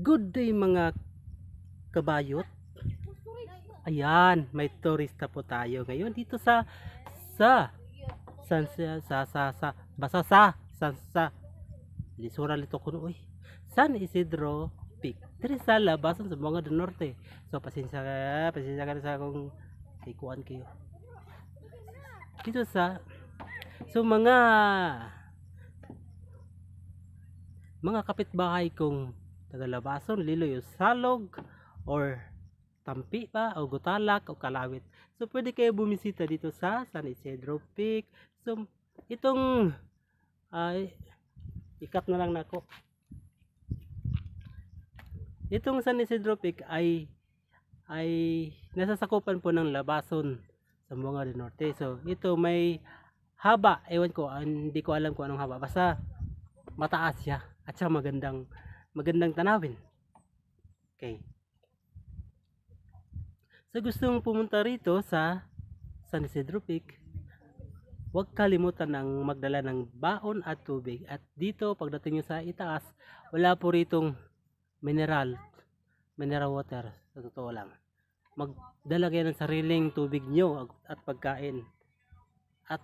Good day mga kabayot. Ayan, may turista po tayo ngayon dito sa sa san sa sa sa, sa basa sa san sa lisura lito kuno uy. San Isidro Peak. Diri sa labasan sa mga do norte. So pasensya ka, pasensya ka sa akong ikuan kayo. Dito sa so mga mga kapitbahay kong tagalabason, liloy o salog or tampi pa o gutalak o kalawit. So pwede kayo bumisita dito sa San Isidro Peak. So itong uh, ikat na lang nako. Itong San Isidro Peak ay ay nasa sakupan po ng labason sa Bunga del Norte. So ito may haba, ewan ko, ah, hindi ko alam kung anong haba. Basta mataas siya at sa magandang magandang tanawin. Okay. Sa so, gusto mong pumunta rito sa San Isidro Peak, huwag kalimutan ng magdala ng baon at tubig. At dito, pagdating nyo sa itaas, wala po ritong mineral, mineral water, sa totoo lang. Magdala kayo ng sariling tubig nyo at pagkain. At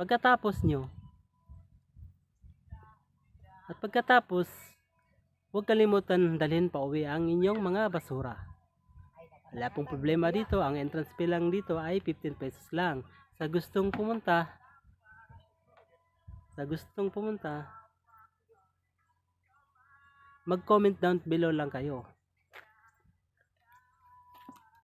pagkatapos nyo, at pagkatapos, huwag kalimutan dalhin pa uwi ang inyong mga basura. Wala pong problema dito, ang entrance fee lang dito ay 15 pesos lang. Sa gustong pumunta, sa gustong pumunta, mag-comment down below lang kayo